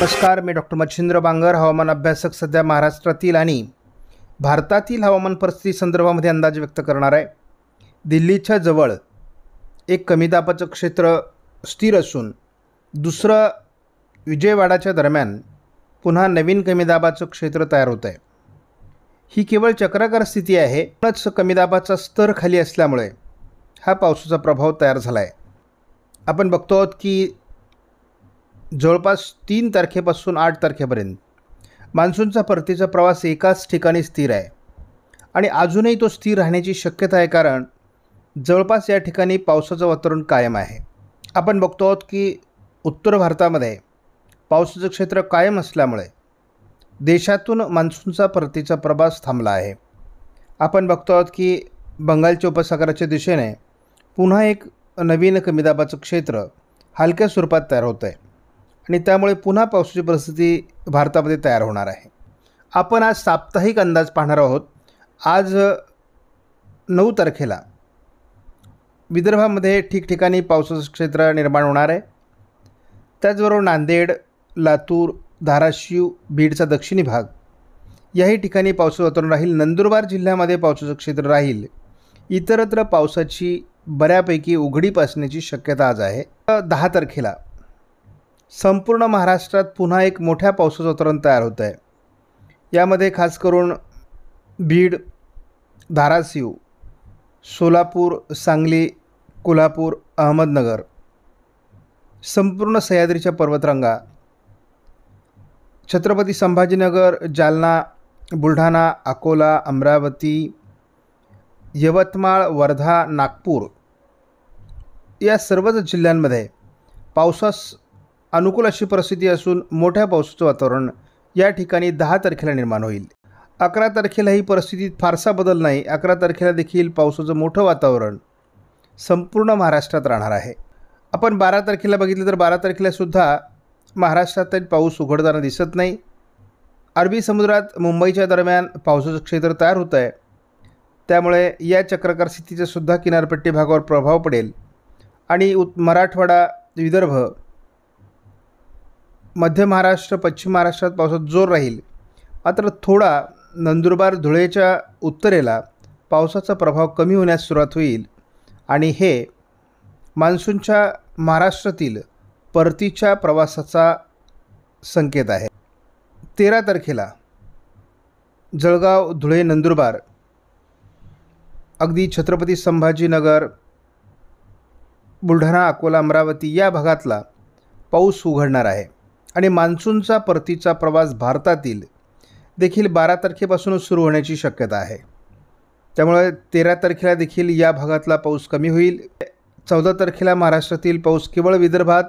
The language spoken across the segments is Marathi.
नमस्कार मी डॉक्टर मच्छिंद्र बांगर हवामान अभ्यासक सध्या महाराष्ट्रातील आणि भारतातील हवामान परिस्थिती संदर्भामध्ये अंदाज व्यक्त करणार आहे दिल्लीच्या जवळ एक कमी दाबाचं क्षेत्र स्थिर असून दुसरं विजयवाडाच्या दरम्यान पुन्हा नवीन कमी दाबाचं क्षेत्र तयार होत आहे ही केवळ चक्राकार स्थिती आहे पणच कमी दाबाचा स्तर खाली असल्यामुळे हा पावसाचा प्रभाव तयार झाला आहे आपण बघतो आहोत की जवळपास तीन तारखेपासून आठ तारखेपर्यंत मान्सूनचा परतीचा प्रवास एकाच ठिकाणी स्थिर आहे आणि अजूनही तो स्थिर राहण्याची शक्यता आहे कारण जवळपास या ठिकाणी पावसाचं वातावरण कायम आहे आपण बघतो आहोत की उत्तर भारतामध्ये पावसाचं क्षेत्र कायम असल्यामुळे देशातून मान्सूनचा परतीचा प्रवास थांबला आहे आपण बघतो आहोत की बंगालच्या उपसागराच्या दिशेने पुन्हा एक नवीन कमीदाबाचं क्षेत्र हलक्या स्वरूपात तयार होतं आहे आणि त्यामुळे पुन्हा पावसाची परिस्थिती भारतामध्ये तयार होणार आहे आपण आज साप्ताहिक अंदाज पाहणार आहोत आज नऊ तारखेला विदर्भामध्ये ठिकठिकाणी पावसाचं क्षेत्र निर्माण होणार आहे त्याचबरोबर नांदेड लातूर धाराशिव बीडचा दक्षिणी भाग याही ठिकाणी पावसाचं वातावरण राहील नंदुरबार जिल्ह्यामध्ये पावसाचं क्षेत्र राहील इतरत्र पावसाची बऱ्यापैकी उघडीप असण्याची शक्यता आज आहे दहा तारखेला संपूर्ण महाराष्ट्रात पुन्हा एक मोठ्या पावसाचं वातावरण तयार होतं आहे यामध्ये खास करून बीड धाराशिव सोलापूर सांगली कोल्हापूर अहमदनगर संपूर्ण सह्याद्रीच्या पर्वतरांगा छत्रपती संभाजीनगर जालना बुलढाणा अकोला अमरावती यवतमाळ वर्धा नागपूर या सर्वच जिल्ह्यांमध्ये पावसास अनुकूल अशी परिस्थिती असून मोठ्या पावसाचं वातावरण या ठिकाणी दहा तारखेला निर्माण होईल अकरा तारखेला ही परिस्थितीत फारसा बदल नाही अकरा तारखेला देखील पावसाचं मोठं वातावरण संपूर्ण महाराष्ट्रात राहणार आहे आपण बारा तारखेला बघितलं तर बारा तारखेलासुद्धा महाराष्ट्रातही पाऊस उघडताना दिसत नाही अरबी समुद्रात मुंबईच्या दरम्यान पावसाचं क्षेत्र तयार होत आहे त्यामुळे या चक्रकार स्थितीचासुद्धा किनारपट्टी भागावर प्रभाव पडेल आणि उत् मराठवाडा विदर्भ मध्य महाराष्ट्र पश्चिम महाराष्ट्रात पावसात जोर राहील मात्र थोडा नंदुरबार धुळेच्या उत्तरेला पावसाचा प्रभाव कमी होण्यास सुरुवात होईल आणि हे मान्सूनच्या महाराष्ट्रातील परतीच्या प्रवासाचा संकेत आहे तेरा तारखेला जळगाव धुळे नंदुरबार अगदी छत्रपती संभाजीनगर बुलढाणा अकोला अमरावती या भागातला पाऊस उघडणार आहे आणि मान्सूनचा परतीचा प्रवास भारतातील देखील बारा तारखेपासून सुरू होण्याची शक्यता आहे त्यामुळे तेरा तारखेला देखील या भागातला पाऊस कमी होईल चौदा तारखेला महाराष्ट्रातील पाऊस केवळ विदर्भात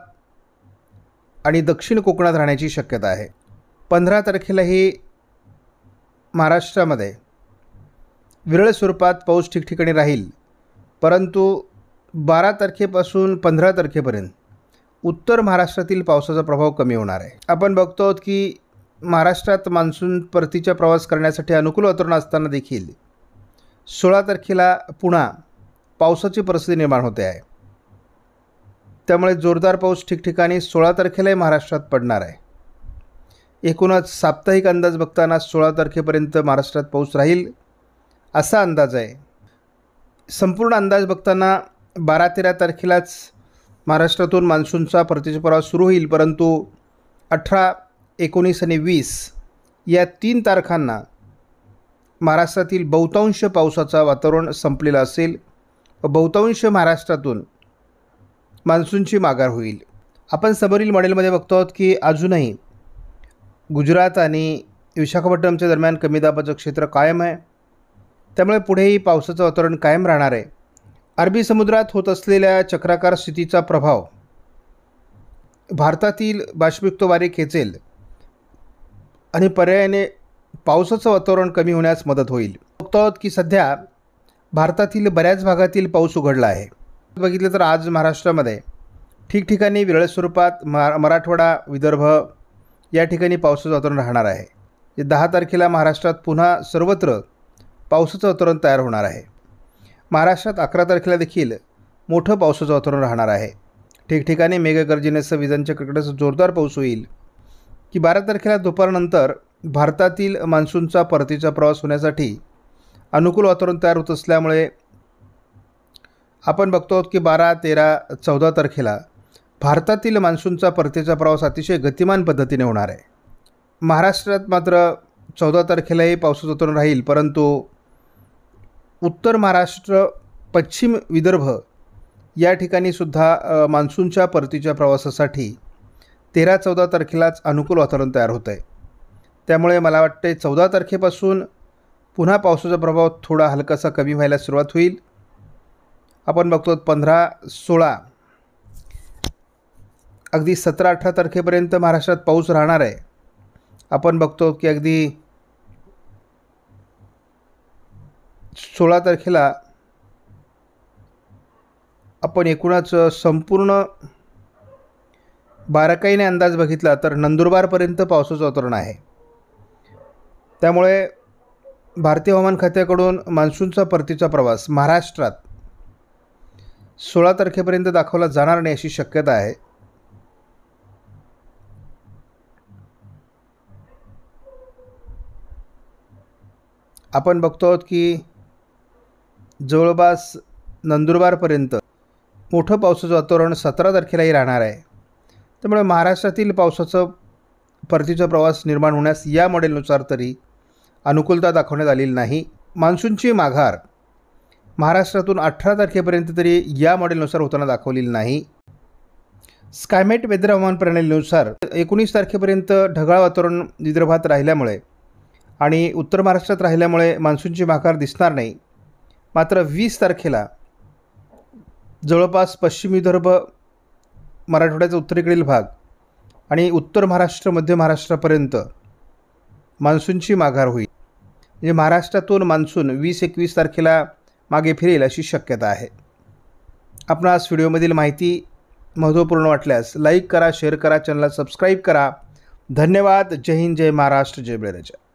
आणि दक्षिण कोकणात राहण्याची शक्यता आहे पंधरा तारखेलाही महाराष्ट्रामध्ये विरळ स्वरूपात पाऊस ठिकठिकाणी राहील परंतु बारा तारखेपासून पंधरा तारखेपर्यंत उत्तर महाराष्ट्रातील पावसाचा प्रभाव कमी होणार आहे आपण बघतो आहोत की महाराष्ट्रात मान्सून परतीचा प्रवास करण्यासाठी अनुकूल वातावरण असताना देखील सोळा तारखेला पुन्हा पावसाची परिस्थिती निर्माण होते आहे त्यामुळे जोरदार पाऊस ठिकठिकाणी सोळा तारखेलाही महाराष्ट्रात पडणार आहे एकूणच साप्ताहिक अंदाज बघताना सोळा तारखेपर्यंत महाराष्ट्रात पाऊस राहील असा अंदाज आहे संपूर्ण अंदाज बघताना बारा तेरा तारखेलाच महाराष्ट्रातून मान्सूनचा प्रवास सुरू होईल परंतु अठरा एकोणीस आणि वीस या तीन तारखांना महाराष्ट्रातील बहुतांश पावसाचा वातावरण संपलेला असेल व बहुतांश महाराष्ट्रातून मान्सूनची माघार होईल आपण समोरील मॉडेलमध्ये बघतो आहोत की अजूनही गुजरात आणि विशाखापट्टणमच्या दरम्यान कमी दाबाचं क्षेत्र कायम आहे त्यामुळे पुढेही पावसाचं वातावरण कायम राहणार आहे अरबी समुद्रात होत असलेल्या चक्राकार स्थितीचा प्रभाव भारतातील बाष्पयुक्त वारे खेचेल आणि पर्यायाने पावसाचं वातावरण कमी होण्यास मदत होईल बघतो आहोत की सध्या भारतातील बऱ्याच भागातील पाऊस उघडला आहे बघितलं तर आज महाराष्ट्रामध्ये ठिकठिकाणी विरळ स्वरूपात मरा मराठवाडा विदर्भ या ठिकाणी पावसाचं वातावरण राहणार आहे दहा तारखेला महाराष्ट्रात पुन्हा सर्वत्र पावसाचं वातावरण तयार होणार आहे महाराष्ट्रात अकरा तारखेला देखील मोठं पावसाचं वातावरण राहणार आहे ठिकठिकाणी मेघगर्जनेसह विजांच्या कडकडासह जोरदार पाऊस होईल की बारा तारखेला दुपारनंतर भारतातील मान्सूनचा परतीचा प्रवास होण्यासाठी अनुकूल वातावरण तयार होत असल्यामुळे आपण बघतो आहोत की बारा तेरा चौदा तारखेला भारतातील मान्सूनचा परतीचा प्रवास अतिशय गतिमान पद्धतीने होणार आहे महाराष्ट्रात मात्र चौदा तारखेलाही पावसाचं वातावरण राहील परंतु उत्तर महाराष्ट्र पश्चिम विदर्भ या ठिकाणी सुद्धा मान्सूनच्या परतीच्या प्रवासासाठी तेरा चौदा तारखेलाच अनुकूल वातावरण तयार होतं आहे त्यामुळे मला वाटते चौदा तारखेपासून पुन्हा पावसाचा प्रभाव थोडा हलकासा कमी व्हायला सुरुवात होईल आपण बघतो पंधरा सोळा अगदी सतरा अठरा तारखेपर्यंत महाराष्ट्रात पाऊस राहणार आहे आपण बघतो की अगदी सोळा तारखेला आपण एकूणच संपूर्ण बारकाईने अंदाज बघितला तर नंदुरबारपर्यंत पावसाचं वातावरण आहे त्यामुळे भारतीय हवामान खात्याकडून मान्सूनचा परतीचा प्रवास महाराष्ट्रात सोळा तारखेपर्यंत दाखवला जाणार नाही अशी शक्यता आहे आपण बघतो आहोत की जवळपास नंदुरबारपर्यंत मोठं पावसाचं वातावरण सतरा तारखेलाही राहणार आहे त्यामुळे महाराष्ट्रातील पावसाचं परतीचा प्रवास निर्माण होण्यास या मॉडेलनुसार तरी अनुकूलता दाखवण्यात आलेली नाही मान्सूनची माघार महाराष्ट्रातून अठरा तारखेपर्यंत तरी या मॉडेलनुसार होताना दाखवलेली नाही स्कायमेट वेदर हवामान प्रणालीनुसार एकोणीस तारखेपर्यंत ढगाळ वातावरण विदर्भात राहिल्यामुळे आणि उत्तर महाराष्ट्रात राहिल्यामुळे मान्सूनची माघार दिसणार नाही मात्र वीस तारखेला जवळपास पश्चिम विदर्भ मराठवाड्याचा उत्तरेकडील भाग आणि उत्तर महाराष्ट्र मध्य महाराष्ट्रापर्यंत मान्सूनची माघार होईल म्हणजे महाराष्ट्रातून मान्सून वीस एकवीस तारखेला मागे फिरेल अशी शक्यता आहे आपण आज व्हिडिओमधील माहिती महत्त्वपूर्ण वाटल्यास लाईक करा शेअर करा चॅनलला सबस्क्राईब करा धन्यवाद जय हिंद जय महाराष्ट्र जय बळीराजा